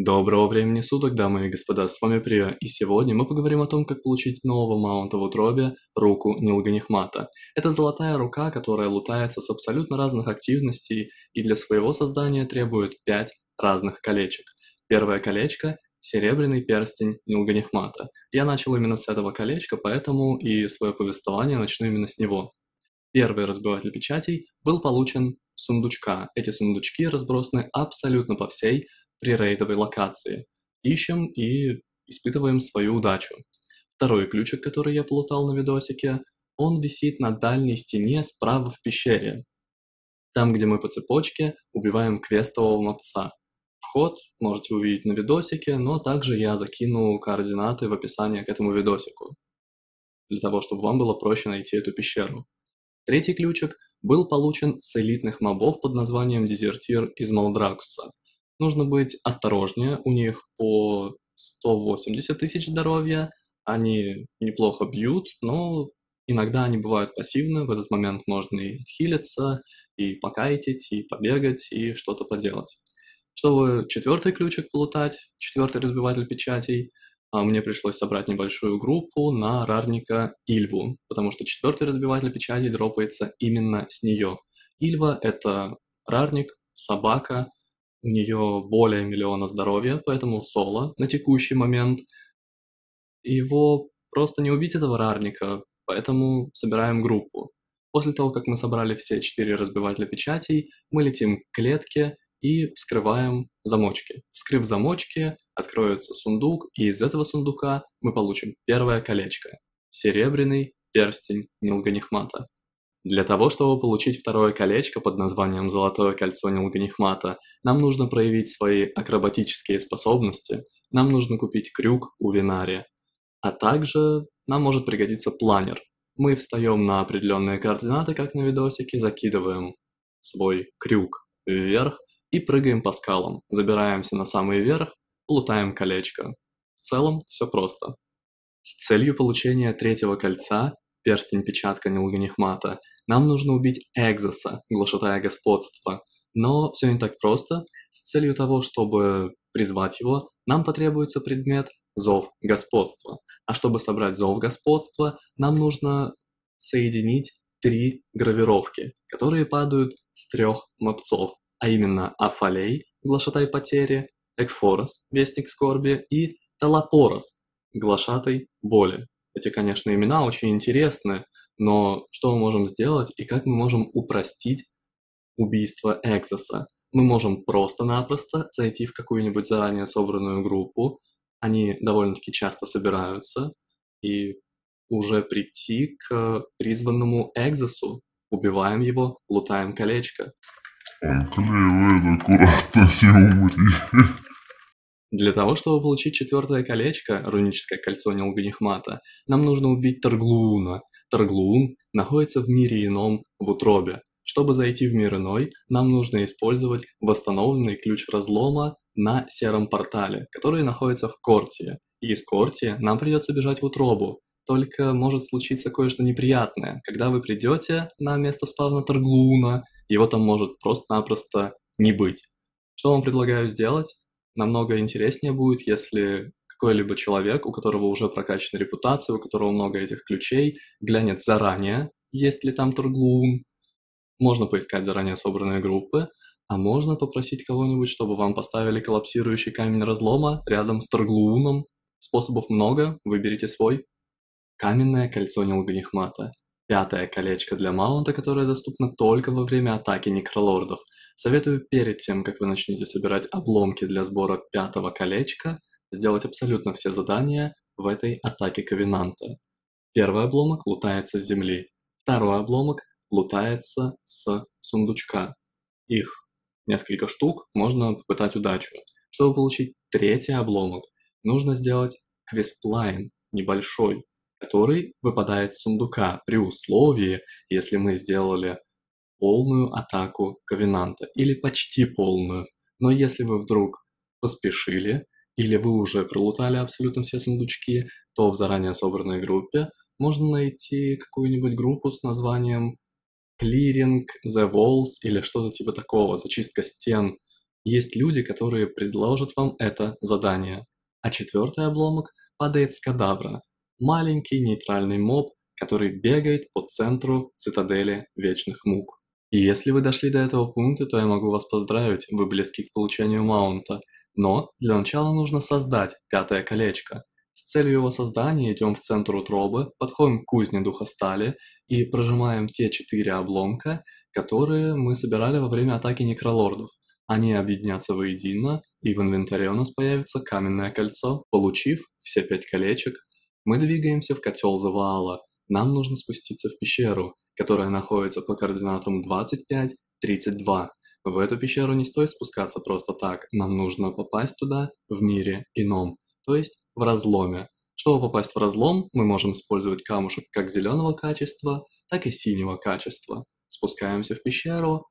Доброго времени суток, дамы и господа, с вами Прия, и сегодня мы поговорим о том, как получить нового маунта в утробе руку Нилганихмата. Это золотая рука, которая лутается с абсолютно разных активностей и для своего создания требует 5 разных колечек. Первое колечко – серебряный перстень Нилганихмата. Я начал именно с этого колечка, поэтому и свое повествование начну именно с него. Первый разбиватель печатей был получен сундучка. Эти сундучки разбросаны абсолютно по всей при рейдовой локации. Ищем и испытываем свою удачу. Второй ключик, который я плутал на видосике, он висит на дальней стене справа в пещере. Там, где мы по цепочке убиваем квестового мопца. Вход можете увидеть на видосике, но также я закину координаты в описании к этому видосику, для того, чтобы вам было проще найти эту пещеру. Третий ключик был получен с элитных мобов под названием Дезертир из Малдракуса нужно быть осторожнее. У них по 180 тысяч здоровья. Они неплохо бьют, но иногда они бывают пассивны. В этот момент можно и отхилиться, и покайтить, и побегать, и что-то поделать. Чтобы четвертый ключик полутать, четвертый разбиватель печатей, а, мне пришлось собрать небольшую группу на рарника Ильву, потому что четвертый разбиватель печатей дропается именно с нее. Ильва — это рарник, собака, у нее более миллиона здоровья, поэтому соло на текущий момент. Его просто не убить этого рарника, поэтому собираем группу. После того, как мы собрали все четыре разбивателя печатей, мы летим к клетке и вскрываем замочки. Вскрыв замочки, откроется сундук, и из этого сундука мы получим первое колечко – серебряный перстень Нилганихмата. Для того, чтобы получить второе колечко под названием «Золотое кольцо Нилганихмата», нам нужно проявить свои акробатические способности, нам нужно купить крюк у винария, а также нам может пригодиться планер. Мы встаем на определенные координаты, как на видосике, закидываем свой крюк вверх и прыгаем по скалам, забираемся на самый верх, лутаем колечко. В целом все просто. С целью получения третьего кольца перстень печатка Нилганихмата. Нам нужно убить Экзоса, глашатая господства. Но все не так просто. С целью того, чтобы призвать его, нам потребуется предмет «Зов господства». А чтобы собрать «Зов господства», нам нужно соединить три гравировки, которые падают с трех мопцов, а именно Афалей, глашатай потери, Экфорос, вестник скорби и Талапорос, глашатай боли. Эти, конечно, имена очень интересны, но что мы можем сделать и как мы можем упростить убийство Экзоса? Мы можем просто-напросто зайти в какую-нибудь заранее собранную группу, они довольно-таки часто собираются, и уже прийти к призванному Экзосу. Убиваем его, лутаем колечко. Он клеевый, аккуратно не умри. Для того, чтобы получить четвертое колечко, руническое кольцо Нилганихмата, нам нужно убить Тарглууна. Тарглуун находится в мире ином, в утробе. Чтобы зайти в мир иной, нам нужно использовать восстановленный ключ разлома на сером портале, который находится в Кортии. И из Кортии нам придется бежать в утробу. Только может случиться кое-что неприятное. Когда вы придете на место спавна Тарглууна, его там может просто-напросто не быть. Что вам предлагаю сделать? намного интереснее будет, если какой-либо человек, у которого уже прокачана репутация, у которого много этих ключей, глянет заранее, есть ли там Турглум. Можно поискать заранее собранные группы, а можно попросить кого-нибудь, чтобы вам поставили коллапсирующий камень разлома рядом с Турглууном. Способов много, выберите свой. Каменное кольцо Нилганихмата. Пятое колечко для маунта, которое доступно только во время атаки некролордов. Советую перед тем, как вы начнете собирать обломки для сбора пятого колечка, сделать абсолютно все задания в этой атаке Ковенанта. Первый обломок лутается с земли, второй обломок лутается с сундучка. Их несколько штук, можно попытать удачу. Чтобы получить третий обломок, нужно сделать квестлайн небольшой, который выпадает с сундука при условии, если мы сделали полную атаку Ковенанта или почти полную. Но если вы вдруг поспешили или вы уже пролутали абсолютно все сундучки, то в заранее собранной группе можно найти какую-нибудь группу с названием «Clearing the Walls» или что-то типа такого, «Зачистка стен». Есть люди, которые предложат вам это задание. А четвертый обломок падает с кадавра, маленький нейтральный моб, который бегает по центру цитадели вечных мук. И если вы дошли до этого пункта, то я могу вас поздравить, вы близки к получению маунта. Но для начала нужно создать пятое колечко. С целью его создания идем в центр утробы, подходим к кузне духа стали и прожимаем те четыре обломка, которые мы собирали во время атаки некролордов. Они объединятся воедино, и в инвентаре у нас появится каменное кольцо, получив все пять колечек мы двигаемся в котел завала. Нам нужно спуститься в пещеру, которая находится по координатам 25-32. В эту пещеру не стоит спускаться просто так. Нам нужно попасть туда в мире ином, то есть в разломе. Чтобы попасть в разлом, мы можем использовать камушек как зеленого качества, так и синего качества. Спускаемся в пещеру,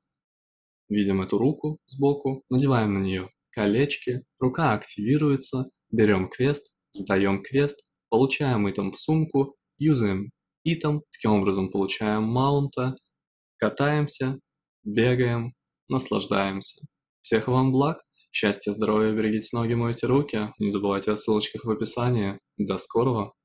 видим эту руку сбоку, надеваем на нее колечки, рука активируется, берем квест, сдаем квест, получаем item в сумку, юзаем item, таким образом получаем маунта, катаемся, бегаем, наслаждаемся. Всех вам благ, счастья, здоровья, берегите ноги, мойте руки, не забывайте о ссылочках в описании. До скорого!